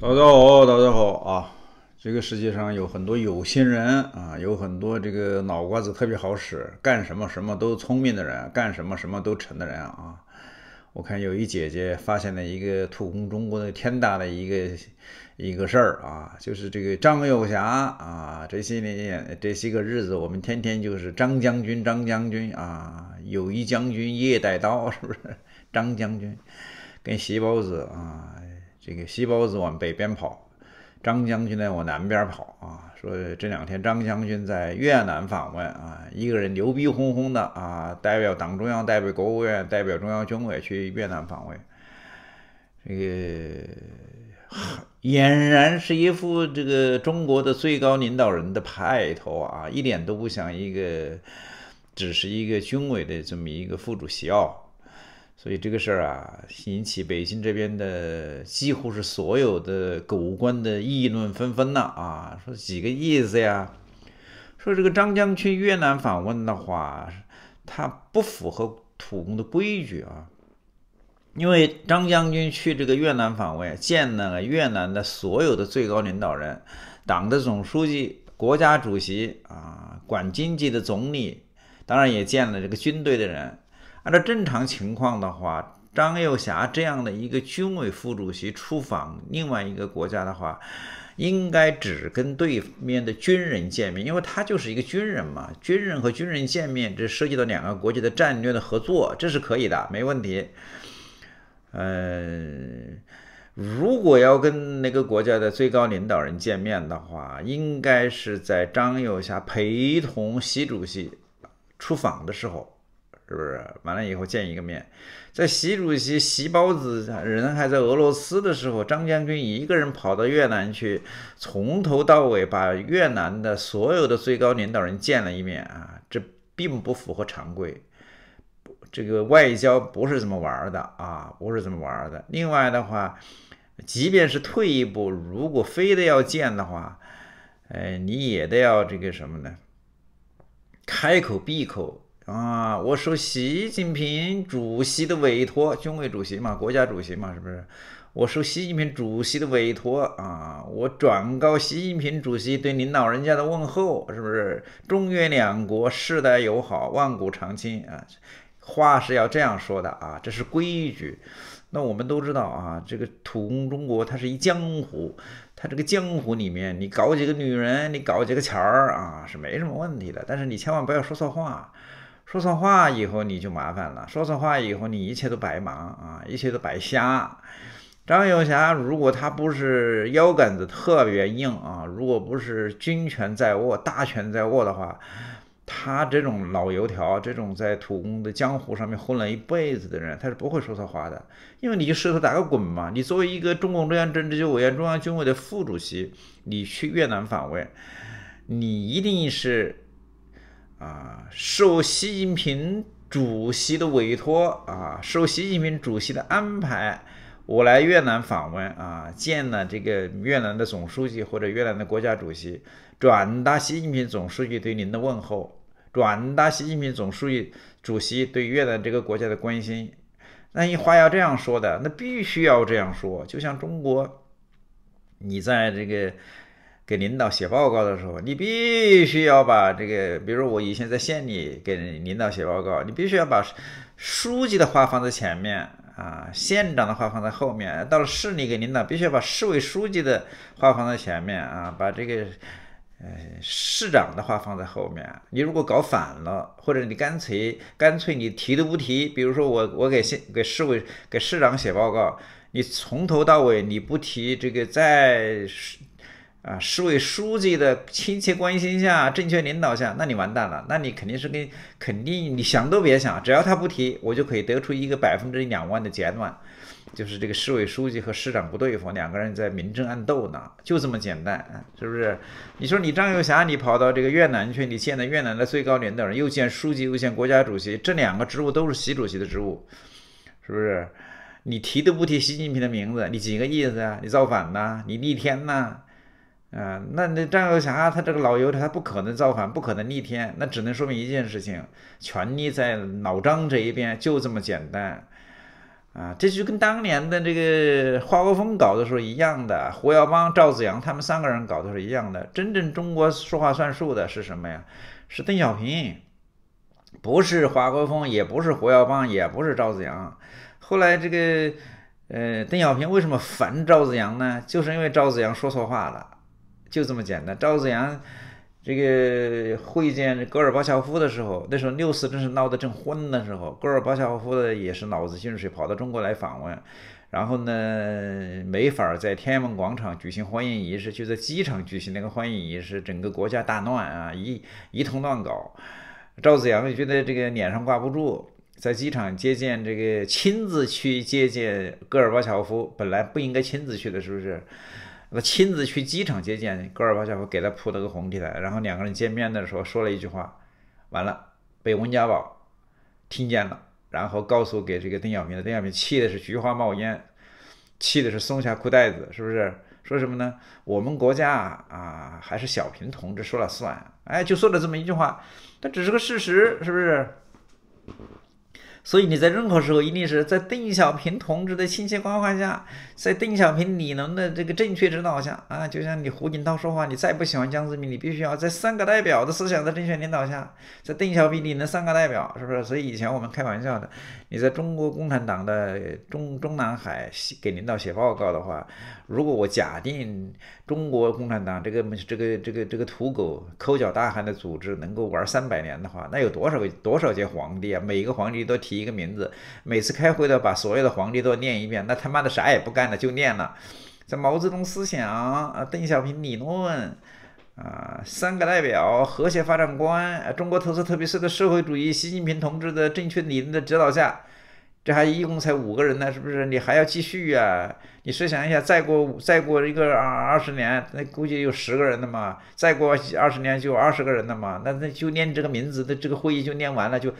大家好，大家好啊！这个世界上有很多有心人啊，有很多这个脑瓜子特别好使，干什么什么都聪明的人，干什么什么都成的人啊！我看有一姐姐发现了一个土工中国的天大的一个一个事儿啊，就是这个张友侠啊，这些年这些个日子，我们天天就是张将军、张将军啊，友谊将军夜带刀，是不是？张将军跟席包子啊。这个西包子往北边跑，张将军呢往南边跑啊。说这两天张将军在越南访问啊，一个人牛逼哄哄的啊，代表党中央、代表国务院、代表中央军委去越南访问，这个俨然是一副这个中国的最高领导人的派头啊，一点都不像一个只是一个军委的这么一个副主席哦。所以这个事儿啊，引起北京这边的几乎是所有的狗官的议论纷纷了啊，说几个意思呀？说这个张将军越南访问的话，他不符合土公的规矩啊，因为张将军去这个越南访问，见了越南的所有的最高领导人、党的总书记、国家主席啊，管经济的总理，当然也见了这个军队的人。按照正常情况的话，张又侠这样的一个军委副主席出访另外一个国家的话，应该只跟对面的军人见面，因为他就是一个军人嘛。军人和军人见面，这涉及到两个国家的战略的合作，这是可以的，没问题。呃，如果要跟那个国家的最高领导人见面的话，应该是在张又侠陪同习主席出访的时候。是不是？完了以后见一个面，在习主席、习包子人还在俄罗斯的时候，张将军一个人跑到越南去，从头到尾把越南的所有的最高领导人见了一面啊！这并不符合常规，这个外交不是这么玩的啊，不是这么玩的。另外的话，即便是退一步，如果非得要见的话，哎，你也得要这个什么呢？开口闭口。啊，我受习近平主席的委托，军委主席嘛，国家主席嘛，是不是？我受习近平主席的委托啊，我转告习近平主席对您老人家的问候，是不是？中越两国世代友好，万古长青啊！话是要这样说的啊，这是规矩。那我们都知道啊，这个土公中国它是一江湖，它这个江湖里面，你搞几个女人，你搞几个钱儿啊，是没什么问题的。但是你千万不要说错话。说错话以后你就麻烦了，说错话以后你一切都白忙啊，一切都白瞎。张友侠如果他不是腰杆子特别硬啊，如果不是军权在握、大权在握的话，他这种老油条、这种在土工的江湖上面混了一辈子的人，他是不会说错话的。因为你就试图打个滚嘛。你作为一个中共中央政治局委员、中央军委的副主席，你去越南访问，你一定是。啊，受习近平主席的委托啊，受习近平主席的安排，我来越南访问啊，见了这个越南的总书记或者越南的国家主席，转达习近平总书记对您的问候，转达习近平总书记主席对越南这个国家的关心。那你话要这样说的，那必须要这样说，就像中国，你在这个。给领导写报告的时候，你必须要把这个，比如说我以前在县里给领导写报告，你必须要把书记的话放在前面啊，县长的话放在后面。到了市里给领导，必须要把市委书记的话放在前面啊，把这个，呃，市长的话放在后面。你如果搞反了，或者你干脆干脆你提都不提，比如说我我给县给市委给市长写报告，你从头到尾你不提这个在。啊，市委书记的亲切关心下，正确领导下，那你完蛋了。那你肯定是跟肯定你想都别想，只要他不提，我就可以得出一个百分之两万的结论，就是这个市委书记和市长不对付，两个人在明争暗斗呢，就这么简单，是不是？你说你张又侠，你跑到这个越南去，你见了越南的最高领导人又见书记又见国家主席，这两个职务都是习主席的职务，是不是？你提都不提习近平的名字，你几个意思啊？你造反呐？你逆天呐！啊，那那张国霞他这个老油条，他不可能造反，不可能逆天，那只能说明一件事情：权力在老张这一边，就这么简单。啊，这就跟当年的这个华国锋搞的时候一样的，胡耀邦、赵子阳他们三个人搞的是一样的。真正中国说话算数的是什么呀？是邓小平，不是华国锋，也不是胡耀邦，也不是赵子阳。后来这个，呃，邓小平为什么烦赵子阳呢？就是因为赵子阳说错话了。就这么简单。赵子阳这个会见戈尔巴乔夫的时候，那时候六四正是闹得正欢的时候，戈尔巴乔夫也是脑子进水，跑到中国来访问，然后呢没法在天安门广场举行欢迎仪式，就在机场举行那个欢迎仪式，整个国家大乱啊，一一通乱搞。赵子阳觉得这个脸上挂不住，在机场接见这个亲自去接见戈尔巴乔夫，本来不应该亲自去的，是不是？他亲自去机场接见戈尔巴乔夫，给他铺了个红地毯，然后两个人见面的时候说了一句话，完了被温家宝听见了，然后告诉给这个邓小平的，邓小平气的是菊花冒烟，气的是松下裤带子，是不是？说什么呢？我们国家啊，还是小平同志说了算，哎，就说了这么一句话，但只是个事实，是不是？所以你在任何时候一定是在邓小平同志的亲切关怀下，在邓小平理论的这个正确指导下啊，就像你胡锦涛说话，你再不喜欢江泽民，你必须要在三个代表的思想的正确领导下，在邓小平理论三个代表，是不是？所以以前我们开玩笑的。你在中国共产党的中中南海写给领导写报告的话，如果我假定中国共产党这个这个这个这个土狗抠脚大汉的组织能够玩三百年的话，那有多少多少届皇帝啊？每个皇帝都提一个名字，每次开会都把所有的皇帝都念一遍，那他妈的啥也不干了就念了。在毛泽东思想啊，邓小平理论。啊，三个代表和谐发展观，中国特色特是的社会主义，习近平同志的正确理论的指导下，这还一共才五个人呢，是不是？你还要继续啊？你设想一下，再过再过一个二二十年，那估计有十个人了嘛？再过二十年就二十个人了嘛？那那就念这个名字的这个会议就念完了，就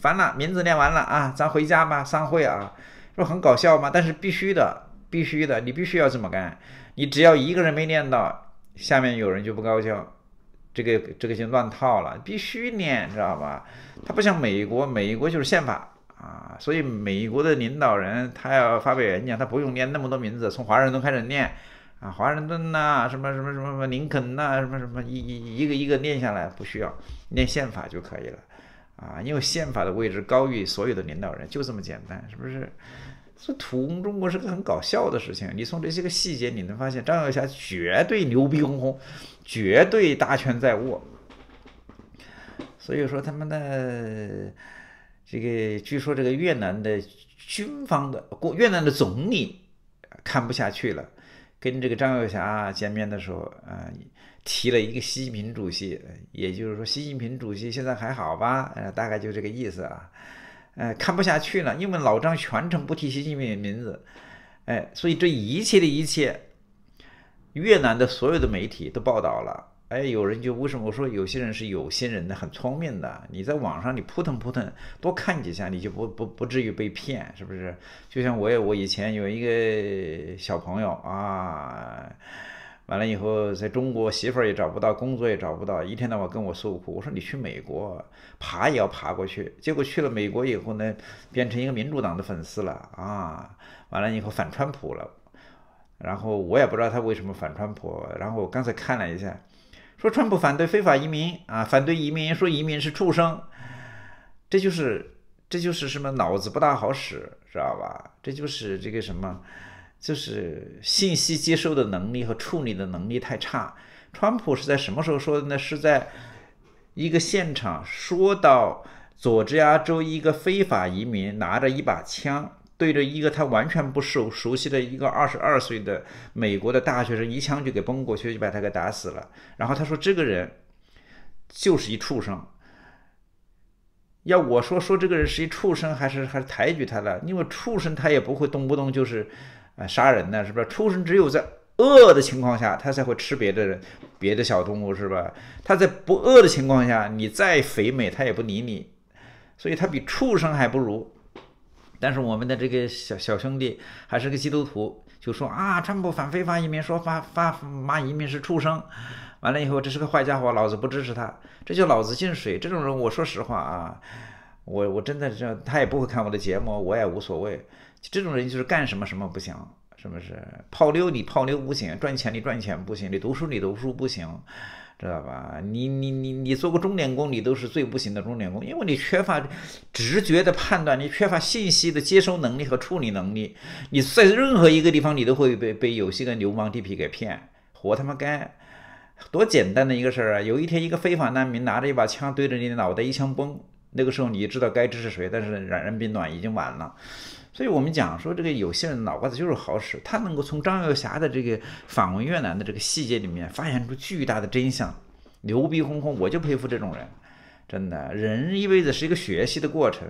烦了，名字念完了啊，咱回家吧，散会啊，不很搞笑吗？但是必须的，必须的，你必须要这么干，你只要一个人没念到。下面有人就不高兴，这个这个就乱套了，必须念，知道吧？他不像美国，美国就是宪法啊，所以美国的领导人他要发表演讲，他不用念那么多名字，从华盛顿开始念啊，华盛顿呐，什么什么什么什么，林肯呐，什么什么一一一个一个念下来不需要，念宪法就可以了啊，因为宪法的位置高于所有的领导人，就这么简单，是不是？这土崩中国是个很搞笑的事情，你从这些个细节你能发现，张耀霞绝对牛逼哄哄，绝对大权在握。所以说他们的这个，据说这个越南的军方的，越南的总理看不下去了，跟这个张耀霞见面的时候，啊，提了一个习近平主席，也就是说，习近平主席现在还好吧？呃，大概就这个意思啊。哎，看不下去了，因为老张全程不提习近平的名字，哎，所以这一切的一切，越南的所有的媒体都报道了，哎，有人就为什么我说有些人是有心人的，很聪明的，你在网上你扑腾扑腾多看几下，你就不不不至于被骗，是不是？就像我我以前有一个小朋友啊。完了以后，在中国媳妇儿也找不到，工作也找不到，一天到晚跟我诉苦。我说你去美国，爬也要爬过去。结果去了美国以后呢，变成一个民主党的粉丝了啊！完了以后反川普了，然后我也不知道他为什么反川普。然后我刚才看了一下，说川普反对非法移民啊，反对移民，说移民是畜生，这就是这就是什么脑子不大好使，知道吧？这就是这个什么。就是信息接收的能力和处理的能力太差。川普是在什么时候说的呢？是在一个现场说到佐治亚州一个非法移民拿着一把枪对着一个他完全不熟熟悉的一个二十二岁的美国的大学生一枪就给崩过去，就把他给打死了。然后他说这个人就是一畜生。要我说，说这个人是一畜生还是还是抬举他了？因为畜生他也不会动不动就是。啊，杀人呢，是不是？畜生只有在饿的情况下，它才会吃别的人、别的小动物，是吧？它在不饿的情况下，你再肥美，它也不理你。所以它比畜生还不如。但是我们的这个小小兄弟还是个基督徒，就说啊，川普反非法移民，说发发骂移民是畜生，完了以后这是个坏家伙，老子不支持他，这叫老子进水。这种人，我说实话啊，我我真的是他也不会看我的节目，我也无所谓。这种人就是干什么什么不行，是不是？泡妞你泡妞不行，赚钱你赚钱不行，你读书你读书不行，知道吧？你你你你做过钟点工，你都是最不行的钟点工，因为你缺乏直觉的判断，你缺乏信息的接收能力和处理能力，你在任何一个地方你都会被被有些个流氓地痞给骗，活他妈该！多简单的一个事儿啊！有一天一个非法难民拿着一把枪对着你的脑袋一枪崩，那个时候你知道该支持谁，但是然人兵暖已经晚了。所以我们讲说这个有些人脑瓜子就是好使，他能够从张耀霞的这个访问越南的这个细节里面发现出巨大的真相，牛逼哄哄，我就佩服这种人。真的，人一辈子是一个学习的过程。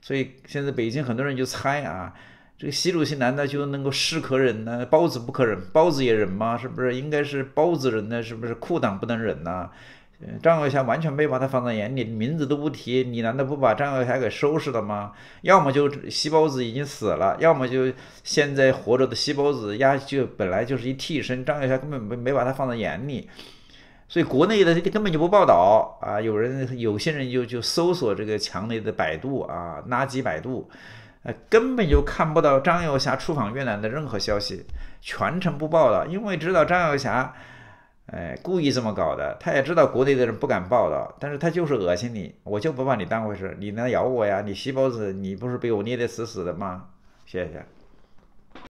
所以现在北京很多人就猜啊，这个习主席难道就能够是可忍呢？包子不可忍，包子也忍吗？是不是应该是包子忍呢？是不是裤裆不能忍呢？张耀霞完全没把他放在眼里，名字都不提。你难道不把张耀霞给收拾了吗？要么就西包子已经死了，要么就现在活着的西包子压就本来就是一替身。张耀霞根本没没把他放在眼里，所以国内的根本就不报道啊。有人有些人就就搜索这个墙内的百度啊，垃圾百度，呃，根本就看不到张耀霞出访越南的任何消息，全程不报道，因为知道张耀霞。哎，故意这么搞的，他也知道国内的人不敢报道，但是他就是恶心你，我就不把你当回事，你能咬我呀，你细胞子，你不是被我捏得死死的吗？谢谢。